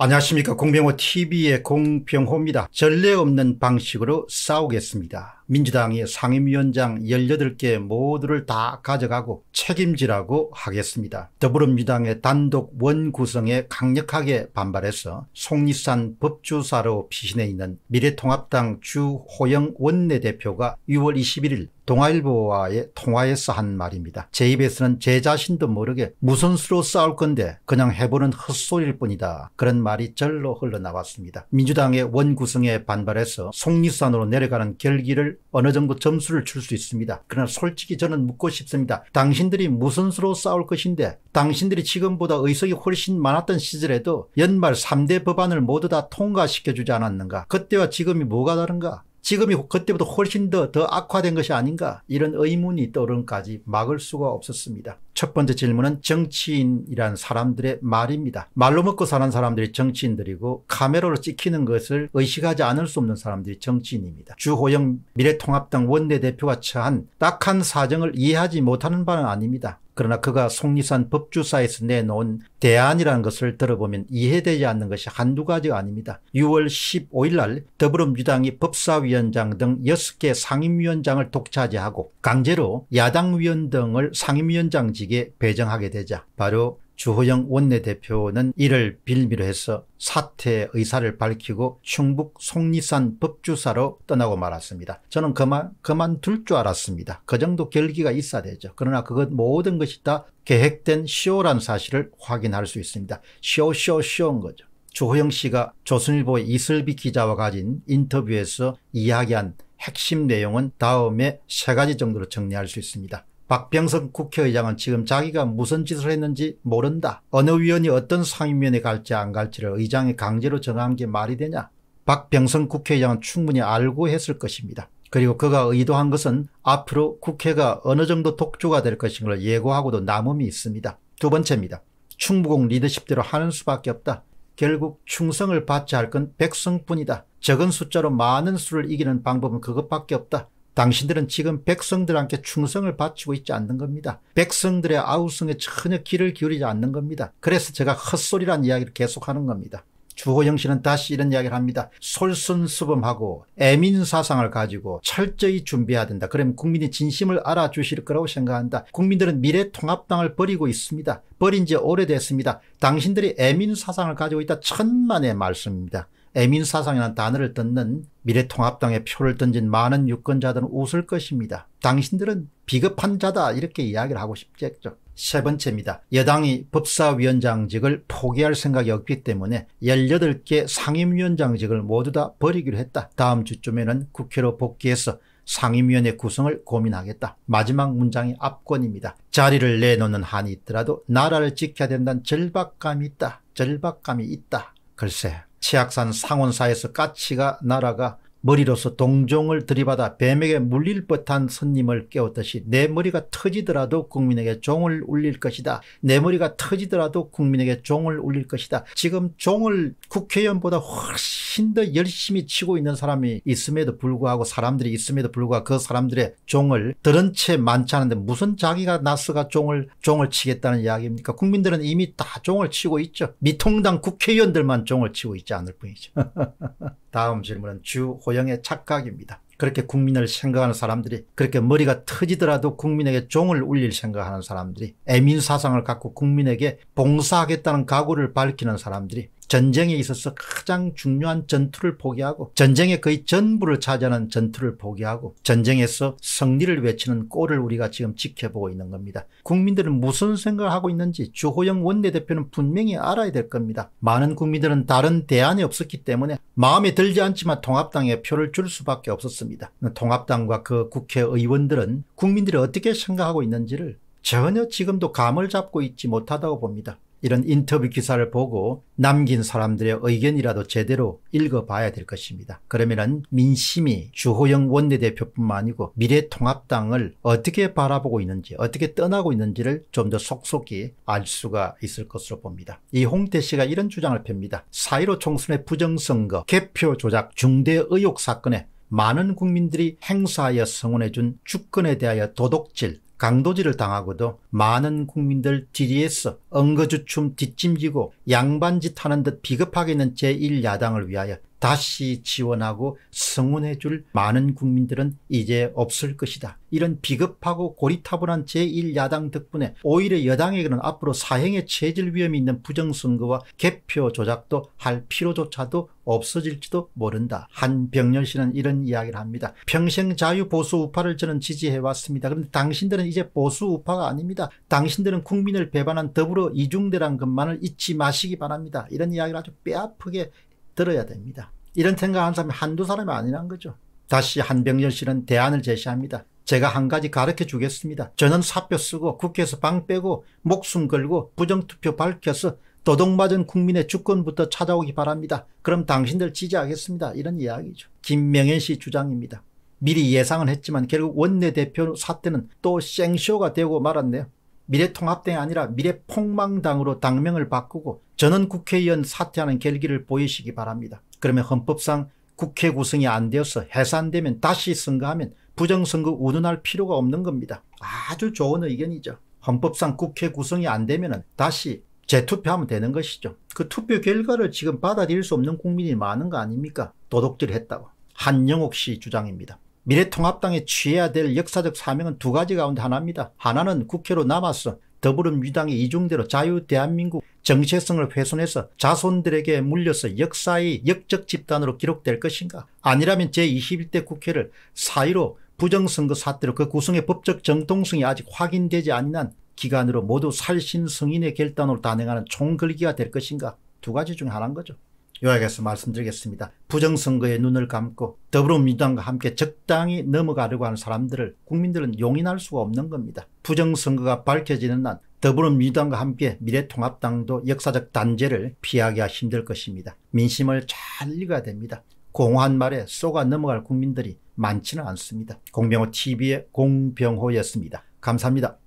안녕하십니까 공병호 TV의 공병호입니다. 전례 없는 방식으로 싸우겠습니다. 민주당이 상임위원장 18개 모두를 다 가져가고 책임지라고 하겠습니다. 더불어민주당의 단독 원구성에 강력하게 반발해서 속리산 법주사로 피신해 있는 미래통합당 주호영 원내대표가 6월 21일 동아일보와의 통화에서 한 말입니다. 제 입에서는 제 자신도 모르게 무슨 수로 싸울 건데 그냥 해보는 헛소리일 뿐이다. 그런 말이 절로 흘러나왔습니다. 민주당의 원구성에 반발해서 속리산으로 내려가는 결기를 어느 정도 점수를 줄 수 있습니다. 그러나 솔직히 저는 묻고 싶습니다. 당신들이 무슨 수로 싸울 것인데 당신들이 지금보다 의석이 훨씬 많았던 시절에도 연말 3대 법안을 모두 다 통과시켜주지 않았는가. 그때와 지금이 뭐가 다른가. 지금이 그때보다 훨씬 더, 더 악화된 것이 아닌가 이런 의문이 떠오른까지 막을 수가 없었습니다. 첫 번째 질문은 정치인이란 사람들의 말입니다. 말로 먹고 사는 사람들이 정치인들이고 카메라로 찍히는 것을 의식하지 않을 수 없는 사람들이 정치인입니다. 주호영 미래통합당 원내대표가 처한 딱한 사정을 이해하지 못하는 바는 아닙니다. 그러나 그가 속리산 법주사에서 내놓은 대안이라는 것을 들어보면 이해되지 않는 것이 한두 가지가 아닙니다. 6월 15일 날 더불어민주당이 법사위원장 등 6개 상임위원장을 독차지하고 강제로 야당 위원 등을 상임위원장직에 배정하게 되자 바로 주호영 원내대표는 이를 빌미로 해서 사퇴 의사를 밝히고 충북 속리산 법주사로 떠나고 말았습니다. 저는 그만 그만둘 줄 알았습니다. 그 정도 결기가 있어야 되죠. 그러나 그것 모든 것이 다 계획된 쇼란 사실을 확인할 수 있습니다. 쇼쇼쇼인 거죠. 주호영 씨가 조선일보의 이슬비 기자와 가진 인터뷰에서 이야기한 핵심 내용은 다음에 세 가지 정도로 정리할 수 있습니다. 박병석 국회의장은 지금 자기가 무슨 짓을 했는지 모른다. 어느 위원이 어떤 상임위원회 갈지 안 갈지를 의장이 강제로 정한 게 말이 되냐. 박병석 국회의장은 충분히 알고 했을 것입니다. 그리고 그가 의도한 것은 앞으로 국회가 어느 정도 독주가 될 것인 걸 예고하고도 남음이 있습니다. 두 번째입니다. 충무공 리더십대로 하는 수밖에 없다. 결국 충성을 받지 할건 백성뿐이다. 적은 숫자로 많은 수를 이기는 방법은 그것밖에 없다. 당신들은 지금 백성들한테 충성을 바치고 있지 않는 겁니다. 백성들의 아우성에 전혀 귀를 기울이지 않는 겁니다. 그래서 제가 헛소리란 이야기를 계속하는 겁니다. 주호영 씨는 다시 이런 이야기를 합니다. 솔선수범하고 애민사상을 가지고 철저히 준비해야 된다. 그럼 국민이 진심을 알아주실 거라고 생각한다. 국민들은 미래통합당을 버리고 있습니다. 버린 지 오래됐습니다. 당신들이 애민사상을 가지고 있다. 천만의 말씀입니다. 애민사상이라는 단어를 듣는 미래통합당의 표를 던진 많은 유권자들은 웃을 것입니다. 당신들은 비겁한 자다 이렇게 이야기를 하고 싶겠죠. 세 번째입니다. 여당이 법사위원장직을 포기할 생각이 없기 때문에 18개 상임위원장직을 모두 다 버리기로 했다. 다음 주쯤에는 국회로 복귀해서 상임위원회 구성을 고민하겠다. 마지막 문장이 압권입니다. 자리를 내놓는 한이 있더라도 나라를 지켜야 된다는 절박감이 있다. 절박감이 있다. 글쎄 치악산 상원사에서 까치가 날아가 머리로서 동종을 들이받아 뱀에게 물릴 듯한 선님을 깨웠듯이 내 머리가 터지더라도 국민에게 종을 울릴 것이다. 내 머리가 터지더라도 국민에게 종을 울릴 것이다. 지금 종을 국회의원보다 훨씬 더 열심히 치고 있는 사람이 있음에도 불구하고 사람들이 있음에도 불구하고 그 사람들의 종을 들은 채 많지 않은데 무슨 자기가 나스가 종을 종을 치겠다는 이야기입니까? 국민들은 이미 다 종을 치고 있죠. 미통당 국회의원들만 종을 치고 있지 않을 뿐이죠. 다음 질문은 주호영 소형의 착각입니다. 그렇게 국민을 생각하는 사람들이 그렇게 머리가 터지더라도 국민에게 종을 울릴 생각하는 사람들이 애민사상을 갖고 국민에게 봉사하겠다는 각오를 밝히는 사람들이 전쟁에 있어서 가장 중요한 전투를 포기하고 전쟁의 거의 전부를 차지하는 전투를 포기하고 전쟁에서 승리를 외치는 꼴을 우리가 지금 지켜보고 있는 겁니다. 국민들은 무슨 생각을 하고 있는지 주호영 원내대표는 분명히 알아야 될 겁니다. 많은 국민들은 다른 대안이 없었기 때문에 마음에 들지 않지만 통합당에 표를 줄 수밖에 없었습니다. 통합당과 그 국회의원들은 국민들이 어떻게 생각하고 있는지를 전혀 지금도 감을 잡고 있지 못하다고 봅니다. 이런 인터뷰 기사를 보고 남긴 사람들의 의견이라도 제대로 읽어봐야 될 것입니다. 그러면 민심이 주호영 원내대표뿐만 아니고 미래통합당을 어떻게 바라보고 있는지 어떻게 떠나고 있는지를 좀 더 속속히 알 수가 있을 것으로 봅니다. 이 홍태 씨가 이런 주장을 펴니다 사이로 총선의 부정선거 개표 조작 중대 의혹 사건에 많은 국민들이 행사하여 성원해준 주권에 대하여 도덕질, 강도질을 당하고도 많은 국민들 뒤에서 엉거주춤 뒷짐지고 양반짓 하는 듯 비겁하게 는 제1야당을 위하여 다시 지원하고 성원해 줄 많은 국민들은 이제 없을 것이다. 이런 비겁하고 고리타분한 제1야당 덕분에 오히려 여당에게는 앞으로 사행의 체질 위험이 있는 부정선거와 개표 조작도 할 필요조차도 없어질지도 모른다. 한 병렬 씨는 이런 이야기를 합니다. 평생 자유 보수 우파를 저는 지지해왔습니다. 그런데 당신들은 이제 보수 우파가 아닙니다. 당신들은 국민을 배반한 더불어 이중대란 것만을 잊지 마시기 바랍니다. 이런 이야기를 아주 뼈아프게 들어야 됩니다. 이런 생각한 사람이 한두 사람이 아니란 거죠. 다시 한병렬 씨는 대안을 제시합니다. 제가 한 가지 가르쳐 주겠습니다. 저는 사표 쓰고 국회에서 방 빼고 목숨 걸고 부정투표 밝혀서 도둑맞은 국민의 주권부터 찾아오기 바랍니다. 그럼 당신들 지지하겠습니다. 이런 이야기죠. 김명현 씨 주장입니다. 미리 예상은 했지만 결국 원내대표 사태는 또 생쇼가 되고 말았네요. 미래통합당이 아니라 미래폭망당으로 당명을 바꾸고 저는 국회의원 사퇴하는 결기를 보이시기 바랍니다. 그러면 헌법상 국회 구성이 안 되어서 해산되면 다시 선거하면 부정선거 운운할 필요가 없는 겁니다. 아주 좋은 의견이죠. 헌법상 국회 구성이 안 되면 다시 재투표하면 되는 것이죠. 그 투표 결과를 지금 받아들일 수 없는 국민이 많은 거 아닙니까? 도덕질 했다고. 한영옥 씨 주장입니다. 미래통합당에 취해야 될 역사적 사명은 두 가지 가운데 하나입니다. 하나는 국회로 남아서 더불어민주당의 이중대로 자유대한민국 정체성을 훼손해서 자손들에게 물려서 역사의 역적 집단으로 기록될 것인가 아니라면 제21대 국회를 사의로 부정선거 사태로 그 구성의 법적 정통성이 아직 확인되지 않는 한 기간으로 모두 살신 성인의 결단으로 단행하는 총궐기가 될 것인가 두 가지 중 하나인 거죠. 요약해서 말씀드리겠습니다. 부정선거에 눈을 감고 더불어민주당과 함께 적당히 넘어가려고 하는 사람들을 국민들은 용인할 수가 없는 겁니다. 부정선거가 밝혀지는 날 더불어민주당과 함께 미래통합당도 역사적 단죄를 피하기가 힘들 것입니다. 민심을 잘 읽어야 됩니다. 공허한 말에 쏘가 넘어갈 국민들이 많지는 않습니다. 공병호 TV의 공병호였습니다. 감사합니다.